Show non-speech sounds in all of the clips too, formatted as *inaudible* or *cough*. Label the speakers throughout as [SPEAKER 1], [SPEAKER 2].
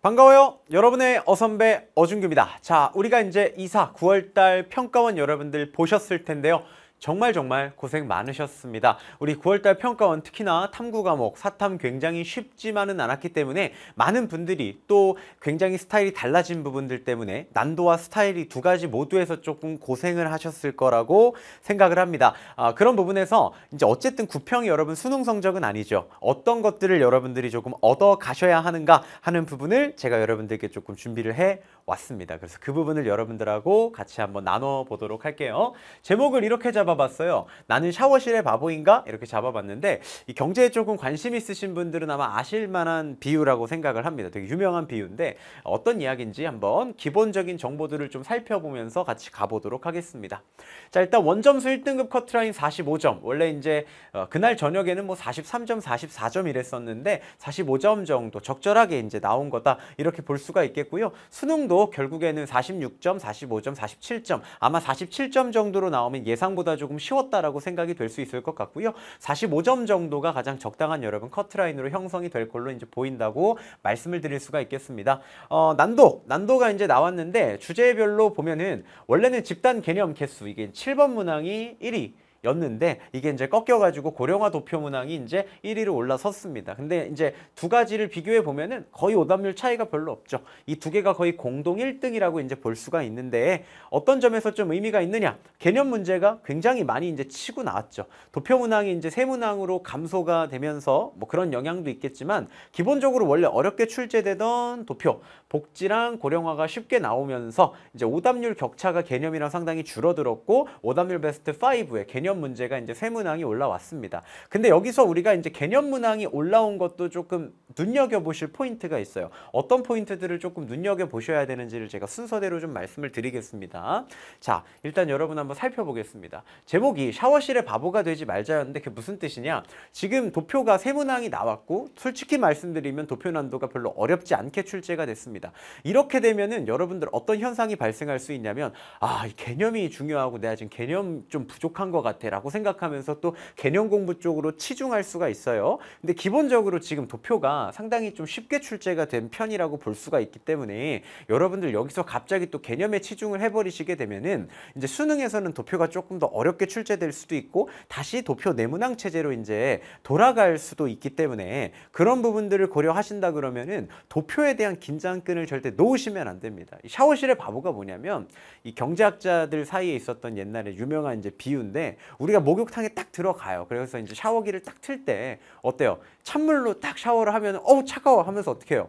[SPEAKER 1] 반가워요. 여러분의 어선배 어준규입니다. 자, 우리가 이제 이사 9월달 평가원 여러분들 보셨을 텐데요. 정말 정말 고생 많으셨습니다. 우리 9월달 평가원 특히나 탐구 과목 사탐 굉장히 쉽지만은 않았기 때문에 많은 분들이 또 굉장히 스타일이 달라진 부분들 때문에 난도와 스타일이 두 가지 모두에서 조금 고생을 하셨을 거라고 생각을 합니다. 아, 그런 부분에서 이제 어쨌든 구평이 여러분 수능 성적은 아니죠. 어떤 것들을 여러분들이 조금 얻어 가셔야 하는가 하는 부분을 제가 여러분들께 조금 준비를 해 왔습니다. 그래서 그 부분을 여러분들하고 같이 한번 나눠보도록 할게요. 제목을 이렇게 잡아봤어요. 나는 샤워실의 바보인가? 이렇게 잡아봤는데 이 경제에 조금 관심 있으신 분들은 아마 아실 만한 비유라고 생각을 합니다. 되게 유명한 비유인데 어떤 이야기인지 한번 기본적인 정보들을 좀 살펴보면서 같이 가보도록 하겠습니다. 자 일단 원점수 1등급 커트라인 45점 원래 이제 어, 그날 저녁에는 뭐 43점 44점 이랬었는데 45점 정도 적절하게 이제 나온 거다 이렇게 볼 수가 있겠고요. 수능도 결국에는 46점, 45점, 47점 아마 47점 정도로 나오면 예상보다 조금 쉬웠다라고 생각이 될 수 있을 것 같고요. 45점 정도가 가장 적당한 여러분 커트라인으로 형성이 될 걸로 이제 보인다고 말씀을 드릴 수가 있겠습니다. 어, 난도, 난도가 이제 나왔는데 주제별로 보면은 원래는 집단 개념 개수 이게 7번 문항이 1위 였는데 이게 이제 꺾여가지고 고령화 도표 문항이 이제 1위로 올라섰습니다. 근데 이제 두 가지를 비교해 보면은 거의 오답률 차이가 별로 없죠. 이 두 개가 거의 공동 1등이라고 이제 볼 수가 있는데 어떤 점에서 좀 의미가 있느냐? 개념 문제가 굉장히 많이 이제 치고 나왔죠. 도표 문항이 이제 세 문항으로 감소가 되면서 뭐 그런 영향도 있겠지만 기본적으로 원래 어렵게 출제되던 도표 복지랑 고령화가 쉽게 나오면서 이제 오답률 격차가 개념이랑 상당히 줄어들었고 오답률 베스트 5의 개념 개념 문제가 이제 세문항이 올라왔습니다. 근데 여기서 우리가 이제 개념 문항이 올라온 것도 조금 눈여겨보실 포인트가 있어요. 어떤 포인트들을 조금 눈여겨보셔야 되는지를 제가 순서대로 좀 말씀을 드리겠습니다. 자, 일단 여러분 한번 살펴보겠습니다. 제목이 샤워실에 바보가 되지 말자였는데 그게 무슨 뜻이냐? 지금 도표가 세문항이 나왔고 솔직히 말씀드리면 도표 난도가 별로 어렵지 않게 출제가 됐습니다. 이렇게 되면은 여러분들 어떤 현상이 발생할 수 있냐면 아, 개념이 중요하고 내가 지금 개념 좀 부족한 것 같아. 같아라고 생각하면서 또 개념 공부 쪽으로 치중할 수가 있어요. 근데 기본적으로 지금 도표가 상당히 좀 쉽게 출제가 된 편이라고 볼 수가 있기 때문에 여러분들 여기서 갑자기 또 개념에 치중을 해버리시게 되면은 이제 수능에서는 도표가 조금 더 어렵게 출제될 수도 있고 다시 도표 내문항 체제로 이제 돌아갈 수도 있기 때문에 그런 부분들을 고려하신다 그러면은 도표에 대한 긴장끈을 절대 놓으시면 안 됩니다. 샤워실의 바보가 뭐냐면 이 경제학자들 사이에 있었던 옛날에 유명한 이제 비유인데 우리가 목욕탕에 딱 들어가요. 그래서 이제 샤워기를 딱 틀 때 어때요? 찬물로 딱 샤워를 하면 어우 차가워 하면서 어떻게 해요?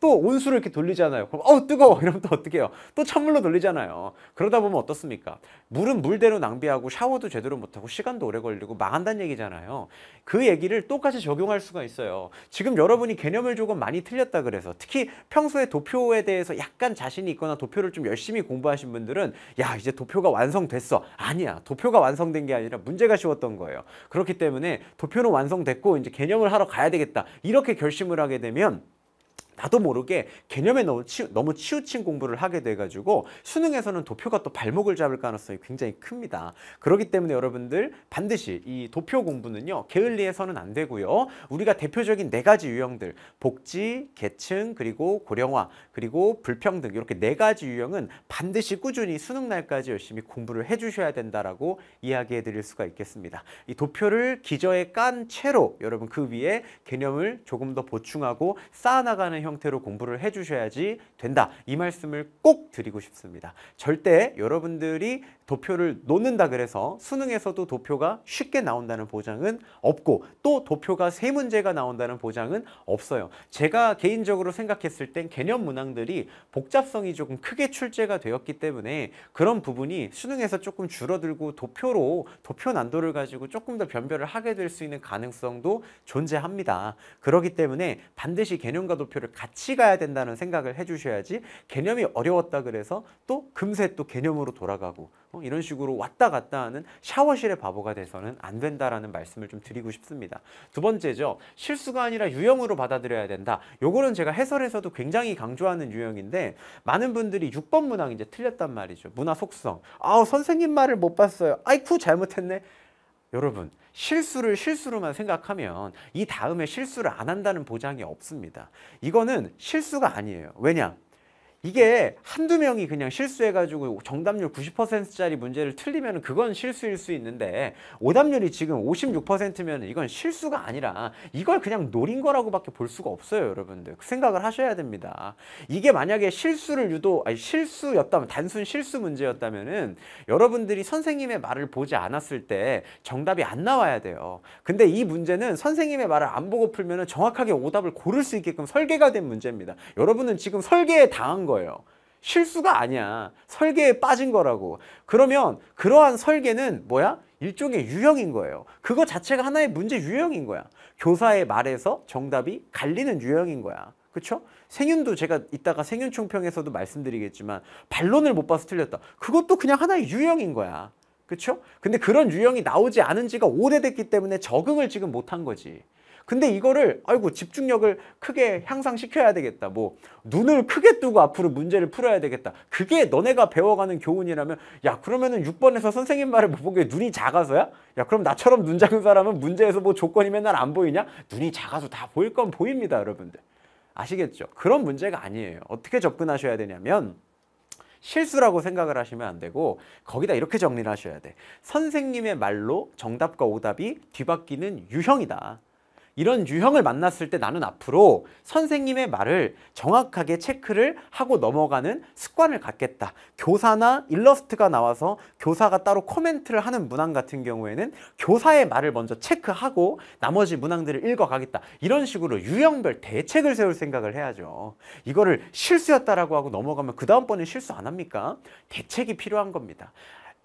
[SPEAKER 1] 또 온수를 이렇게 돌리잖아요. 그럼 어우 뜨거워 *laughs* 이러면 또 어떻게 해요? 또 찬물로 돌리잖아요. 그러다 보면 어떻습니까? 물은 물대로 낭비하고 샤워도 제대로 못하고 시간도 오래 걸리고 망한다는 얘기잖아요. 그 얘기를 똑같이 적용할 수가 있어요. 지금 여러분이 개념을 조금 많이 틀렸다 그래서 특히 평소에 도표에 대해서 약간 자신이 있거나 도표를 좀 열심히 공부하신 분들은 야 이제 도표가 완성됐어. 아니야 도표가 완성된 게 아니라 문제가 쉬웠던 거예요. 그렇기 때문에 도표는 완성됐고 이제 개념을 하러 가야 되겠다. 이렇게 결심을 하게 되면 나도 모르게 개념에 너무, 치우, 너무 치우친 공부를 하게 돼가지고 수능에서는 도표가 또 발목을 잡을 가능성이 굉장히 큽니다. 그렇기 때문에 여러분들 반드시 이 도표 공부는요. 게을리해서는 안 되고요. 우리가 대표적인 네 가지 유형들 복지, 계층, 그리고 고령화, 그리고 불평등 이렇게 네 가지 유형은 반드시 꾸준히 수능 날까지 열심히 공부를 해주셔야 된다라고 이야기해 드릴 수가 있겠습니다. 이 도표를 기저에 깐 채로 여러분 그 위에 개념을 조금 더 보충하고 쌓아나가는 형태로 공부를 해주셔야지 된다. 이 말씀을 꼭 드리고 싶습니다. 절대 여러분들이 도표를 놓는다 그래서 수능에서도 도표가 쉽게 나온다는 보장은 없고 또 도표가 세 문제가 나온다는 보장은 없어요. 제가 개인적으로 생각했을 땐 개념 문항들이 복잡성이 조금 크게 출제가 되었기 때문에 그런 부분이 수능에서 조금 줄어들고 도표로 도표 난도를 가지고 조금 더 변별을 하게 될 수 있는 가능성도 존재합니다. 그렇기 때문에 반드시 개념과 도표를 같이 가야 된다는 생각을 해주셔야지 개념이 어려웠다 그래서 또 금세 또 개념으로 돌아가고 어, 이런 식으로 왔다 갔다 하는 샤워실의 바보가 돼서는 안 된다라는 말씀을 좀 드리고 싶습니다. 두 번째죠. 실수가 아니라 유형으로 받아들여야 된다. 요거는 제가 해설에서도 굉장히 강조하는 유형인데 많은 분들이 6번 문항 이제 틀렸단 말이죠. 문화 속성. 아우 선생님 말을 못 봤어요. 아이쿠 잘못했네. 여러분 실수를 실수로만 생각하면 이 다음에 실수를 안 한다는 보장이 없습니다. 이거는 실수가 아니에요. 왜냐? 이게 한두 명이 그냥 실수해가지고 정답률 90%짜리 문제를 틀리면 그건 실수일 수 있는데 오답률이 지금 56%면 이건 실수가 아니라 이걸 그냥 노린 거라고밖에 볼 수가 없어요 여러분들 생각을 하셔야 됩니다 이게 만약에 실수를 유도 아니 실수였다면 단순 실수 문제였다면은 여러분들이 선생님의 말을 보지 않았을 때 정답이 안 나와야 돼요 근데 이 문제는 선생님의 말을 안 보고 풀면 정확하게 오답을 고를 수 있게끔 설계가 된 문제입니다 여러분은 지금 설계에 당한 거예요. 실수가 아니야. 설계에 빠진 거라고. 그러면 그러한 설계는 뭐야? 일종의 유형인 거예요. 그거 자체가 하나의 문제 유형인 거야. 교사의 말에서 정답이 갈리는 유형인 거야. 그렇죠? 생윤도 제가 이따가 생윤 총평에서도 말씀드리겠지만 반론을 못 봐서 틀렸다. 그것도 그냥 하나의 유형인 거야. 그렇죠? 근데 그런 유형이 나오지 않은 지가 오래됐기 때문에 적응을 지금 못한 거지. 근데 이거를 아이고 집중력을 크게 향상시켜야 되겠다. 뭐 눈을 크게 뜨고 앞으로 문제를 풀어야 되겠다. 그게 너네가 배워가는 교훈이라면 야 그러면은 6번에서 선생님 말을 못 보게 눈이 작아서야? 야 그럼 나처럼 눈 작은 사람은 문제에서 뭐 조건이 맨날 안 보이냐? 눈이 작아서 다 보일 건 보입니다 여러분들. 아시겠죠? 그런 문제가 아니에요. 어떻게 접근하셔야 되냐면 실수라고 생각을 하시면 안 되고 거기다 이렇게 정리를 하셔야 돼. 선생님의 말로 정답과 오답이 뒤바뀌는 유형이다. 이런 유형을 만났을 때 나는 앞으로 선생님의 말을 정확하게 체크를 하고 넘어가는 습관을 갖겠다. 교사나 일러스트가 나와서 교사가 따로 코멘트를 하는 문항 같은 경우에는 교사의 말을 먼저 체크하고 나머지 문항들을 읽어가겠다. 이런 식으로 유형별 대책을 세울 생각을 해야죠. 이거를 실수였다라고 하고 넘어가면 그 다음번에 실수 안 합니까? 대책이 필요한 겁니다.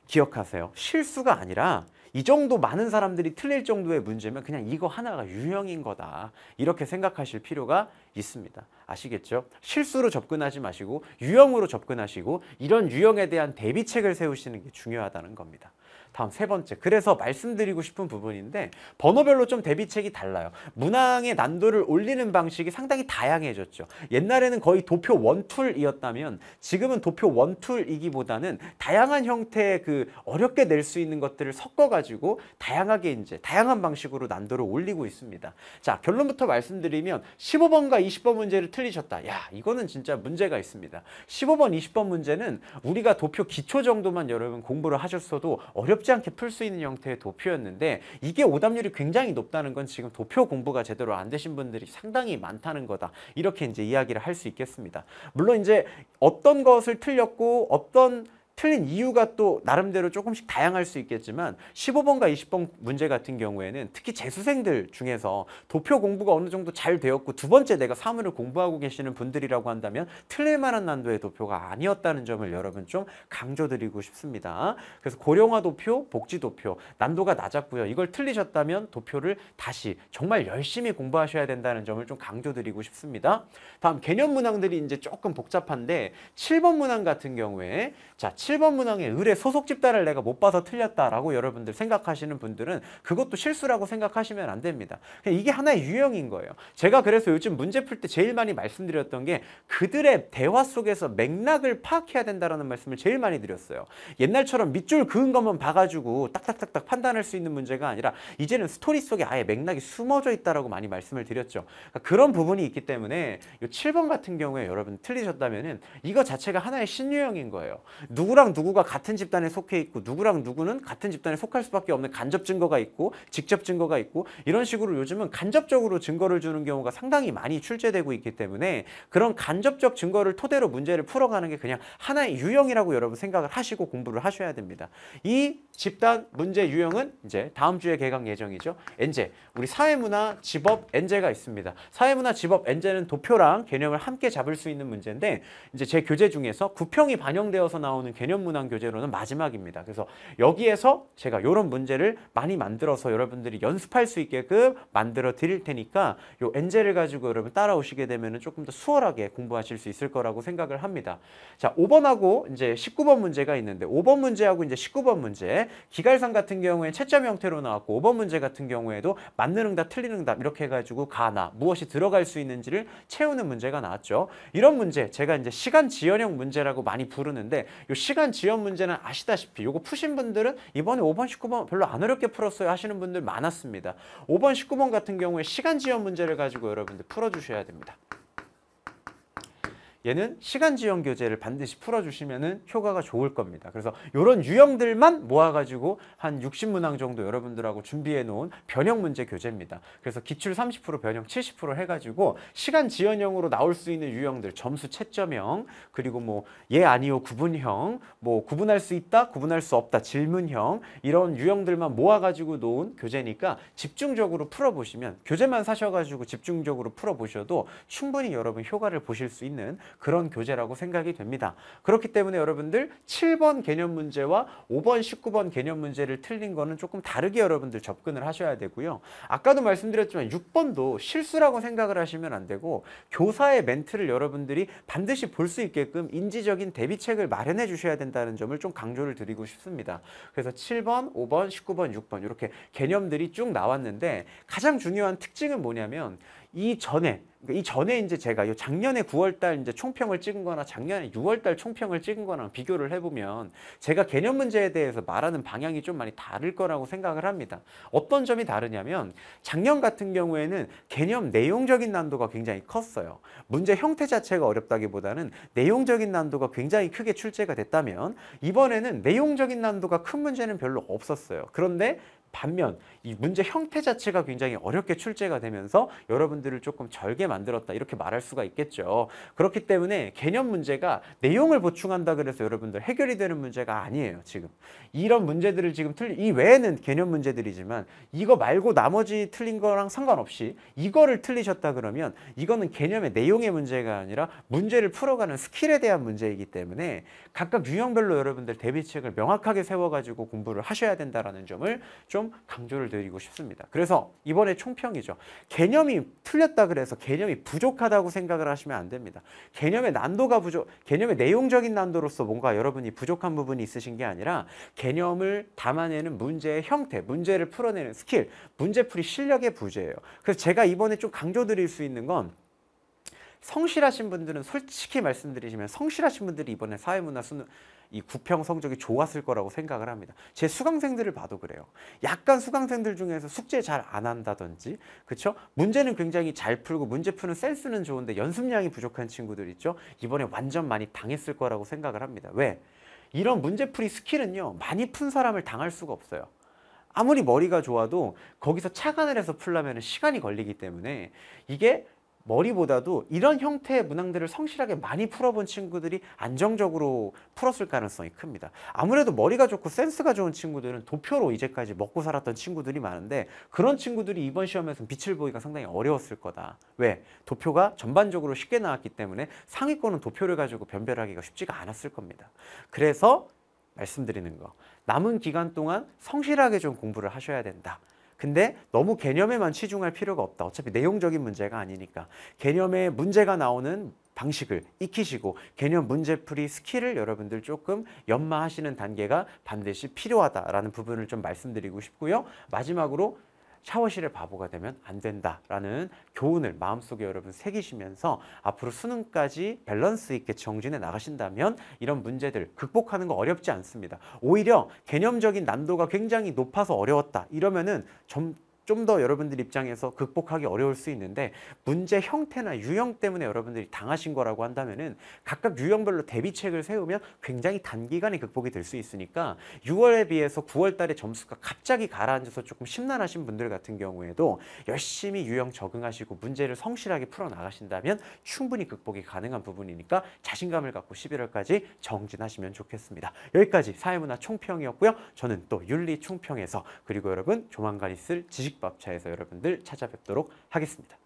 [SPEAKER 1] 기억하세요. 실수가 아니라 이 정도 많은 사람들이 틀릴 정도의 문제면 그냥 이거 하나가 유형인 거다. 이렇게 생각하실 필요가 있습니다. 아시겠죠? 실수로 접근하지 마시고 유형으로 접근하시고 이런 유형에 대한 대비책을 세우시는 게 중요하다는 겁니다. 다음 세 번째. 그래서 말씀드리고 싶은 부분인데 번호별로 좀 대비책이 달라요. 문항의 난도를 올리는 방식이 상당히 다양해졌죠. 옛날에는 거의 도표 원툴이었다면 지금은 도표 원툴이기보다는 다양한 형태의 그 어렵게 낼 수 있는 것들을 섞어가지고 다양하게 이제 다양한 방식으로 난도를 올리고 있습니다. 자 결론부터 말씀드리면 15번과 20번 문제를 틀리셨다. 야 이거는 진짜 문제가 있습니다. 15번, 20번 문제는 우리가 도표 기초 정도만 여러분 공부를 하셨어도 어렵 어렵지 않게 풀 수 있는 형태의 도표였는데 이게 오답률이 굉장히 높다는 건 지금 도표 공부가 제대로 안 되신 분들이 상당히 많다는 거다. 이렇게 이제 이야기를 할 수 있겠습니다. 물론 이제 어떤 것을 틀렸고 어떤 틀린 이유가 또 나름대로 조금씩 다양할 수 있겠지만 15번과 20번 문제 같은 경우에는 특히 재수생들 중에서 도표 공부가 어느 정도 잘 되었고 두 번째 내가 사물을 공부하고 계시는 분들이라고 한다면 틀릴 만한 난도의 도표가 아니었다는 점을 여러분 좀 강조드리고 싶습니다. 그래서 고령화 도표, 복지 도표 난도가 낮았고요. 이걸 틀리셨다면 도표를 다시 정말 열심히 공부하셔야 된다는 점을 좀 강조드리고 싶습니다. 다음 개념 문항들이 이제 조금 복잡한데 7번 문항 같은 경우에 자, 7 7번 문항의 을의 소속 집단을 내가 못 봐서 틀렸다라고 여러분들 생각하시는 분들은 그것도 실수라고 생각하시면 안 됩니다. 이게 하나의 유형인 거예요. 제가 그래서 요즘 문제 풀 때 제일 많이 말씀드렸던 게 그들의 대화 속에서 맥락을 파악해야 된다라는 말씀을 제일 많이 드렸어요. 옛날처럼 밑줄 그은 것만 봐가지고 딱딱딱딱 판단할 수 있는 문제가 아니라 이제는 스토리 속에 아예 맥락이 숨어져 있다라고 많이 말씀을 드렸죠. 그러니까 그런 부분이 있기 때문에 이 7번 같은 경우에 여러분 틀리셨다면 이거 자체가 하나의 신유형인 거예요. 누구 누구랑 누구가 같은 집단에 속해 있고 누구랑 누구는 같은 집단에 속할 수밖에 없는 간접 증거가 있고 직접 증거가 있고 이런 식으로 요즘은 간접적으로 증거를 주는 경우가 상당히 많이 출제되고 있기 때문에 그런 간접적 증거를 토대로 문제를 풀어가는 게 그냥 하나의 유형이라고 여러분 생각을 하시고 공부를 하셔야 됩니다. 이 집단 문제 유형은 이제 다음 주에 개강 예정이죠. 엔제. 우리 사회문화 집업 엔제가 있습니다. 사회문화 집업 엔제는 도표랑 개념을 함께 잡을 수 있는 문제인데 이제 제 교재 중에서 구평이 반영되어서 나오는 개념 문항 교재로는 마지막입니다. 그래서 여기에서 제가 이런 문제를 많이 만들어서 여러분들이 연습할 수 있게끔 만들어 드릴 테니까 요 엔제를 가지고 여러분 따라오시게 되면 조금 더 수월하게 공부하실 수 있을 거라고 생각을 합니다. 자, 5번하고 이제 19번 문제가 있는데 5번 문제하고 이제 19번 문제 기갈상 같은 경우에 채점 형태로 나왔고 5번 문제 같은 경우에도 맞는 응답 틀린 응답 이렇게 해가지고 가나 무엇이 들어갈 수 있는지를 채우는 문제가 나왔죠 이런 문제 제가 이제 시간 지연형 문제라고 많이 부르는데 이 시간 지연 문제는 아시다시피 요거 푸신 분들은 이번에 5번 19번 별로 안 어렵게 풀었어요 하시는 분들 많았습니다 5번 19번 같은 경우에 시간 지연 문제를 가지고 여러분들 풀어주셔야 됩니다 얘는 시간 지연 교재를 반드시 풀어주시면 효과가 좋을 겁니다. 그래서 이런 유형들만 모아가지고 한 60문항 정도 여러분들하고 준비해 놓은 변형 문제 교재입니다. 그래서 기출 30% 변형 70% 해가지고 시간 지연형으로 나올 수 있는 유형들 점수 채점형 그리고 뭐 예 아니요 구분형 뭐 구분할 수 있다 구분할 수 없다 질문형 이런 유형들만 모아가지고 놓은 교재니까 집중적으로 풀어보시면 교재만 사셔가지고 집중적으로 풀어보셔도 충분히 여러분 효과를 보실 수 있는 그런 교재라고 생각이 됩니다. 그렇기 때문에 여러분들 7번 개념 문제와 5번, 19번 개념 문제를 틀린 거는 조금 다르게 여러분들 접근을 하셔야 되고요. 아까도 말씀드렸지만 6번도 실수라고 생각을 하시면 안 되고 교사의 멘트를 여러분들이 반드시 볼 수 있게끔 인지적인 대비책을 마련해 주셔야 된다는 점을 좀 강조를 드리고 싶습니다. 그래서 7번, 5번, 19번, 6번 이렇게 개념들이 쭉 나왔는데 가장 중요한 특징은 뭐냐면 이 전에 그러니까 이 전에 이제 제가 요 작년에 9월달 이제 총평을 찍은거나 작년에 6월달 총평을 찍은거나 비교를 해보면 제가 개념 문제에 대해서 말하는 방향이 좀 많이 다를 거라고 생각을 합니다. 어떤 점이 다르냐면 작년 같은 경우에는 개념 내용적인 난도가 굉장히 컸어요. 문제 형태 자체가 어렵다기보다는 내용적인 난도가 굉장히 크게 출제가 됐다면 이번에는 내용적인 난도가 큰 문제는 별로 없었어요. 그런데 반면 이 문제 형태 자체가 굉장히 어렵게 출제가 되면서 여러분들을 조금 절게 만들었다 이렇게 말할 수가 있겠죠. 그렇기 때문에 개념 문제가 내용을 보충한다 그래서 여러분들 해결이 되는 문제가 아니에요. 지금 이런 문제들을 지금 틀린 이 외에는 개념 문제들이지만 이거 말고 나머지 틀린 거랑 상관없이 이거를 틀리셨다 그러면 이거는 개념의 내용의 문제가 아니라 문제를 풀어가는 스킬에 대한 문제이기 때문에 각각 유형별로 여러분들 대비책을 명확하게 세워가지고 공부를 하셔야 된다라는 점을 좀좀 강조를 드리고 싶습니다. 그래서 이번에 총평이죠. 개념이 틀렸다 그래서 개념이 부족하다고 생각을 하시면 안 됩니다. 개념의 난도가 부족, 개념의 내용적인 난도로서 뭔가 여러분이 부족한 부분이 있으신 게 아니라 개념을 담아내는 문제의 형태, 문제를 풀어내는 스킬, 문제풀이 실력의 부재예요. 그래서 제가 이번에 좀 강조 드릴 수 있는 건 성실하신 분들은 솔직히 말씀드리시면 성실하신 분들이 이번에 사회문화 수능 이 구평 성적이 좋았을 거라고 생각을 합니다. 제 수강생들을 봐도 그래요. 약간 수강생들 중에서 숙제 잘 안 한다든지 그쵸 문제는 굉장히 잘 풀고 문제 푸는 센스는 좋은데 연습량이 부족한 친구들 있죠? 이번에 완전 많이 당했을 거라고 생각을 합니다. 왜? 이런 문제풀이 스킬은요. 많이 푼 사람을 당할 수가 없어요. 아무리 머리가 좋아도 거기서 착안을 해서 풀려면 시간이 걸리기 때문에 이게 머리보다도 이런 형태의 문항들을 성실하게 많이 풀어본 친구들이 안정적으로 풀었을 가능성이 큽니다. 아무래도 머리가 좋고 센스가 좋은 친구들은 도표로 이제까지 먹고 살았던 친구들이 많은데 그런 친구들이 이번 시험에서 빛을 보기가 상당히 어려웠을 거다. 왜? 도표가 전반적으로 쉽게 나왔기 때문에 상위권은 도표를 가지고 변별하기가 쉽지가 않았을 겁니다. 그래서 말씀드리는 거 남은 기간 동안 성실하게 좀 공부를 하셔야 된다. 근데 너무 개념에만 치중할 필요가 없다. 어차피 내용적인 문제가 아니니까. 개념에 문제가 나오는 방식을 익히시고 개념 문제풀이 스킬을 여러분들 조금 연마하시는 단계가 반드시 필요하다라는 부분을 좀 말씀드리고 싶고요. 마지막으로 샤워실의 바보가 되면 안 된다라는 교훈을 마음속에 여러분 새기시면서 앞으로 수능까지 밸런스 있게 정진해 나가신다면 이런 문제들 극복하는 거 어렵지 않습니다. 오히려 개념적인 난도가 굉장히 높아서 어려웠다 이러면은 점 좀더 여러분들 입장에서 극복하기 어려울 수 있는데 문제 형태나 유형 때문에 여러분들이 당하신 거라고 한다면은 각각 유형별로 대비책을 세우면 굉장히 단기간에 극복이 될 수 있으니까 6월에 비해서 9월 달에 점수가 갑자기 가라앉아서 조금 심란하신 분들 같은 경우에도 열심히 유형 적응하시고 문제를 성실하게 풀어 나가신다면 충분히 극복이 가능한 부분이니까 자신감을 갖고 11월까지 정진하시면 좋겠습니다. 여기까지 사회문화 총평이었고요. 저는 또 윤리 총평에서 그리고 여러분 조만간 있을 지식 주식밥차에서 여러분들 찾아뵙도록 하겠습니다.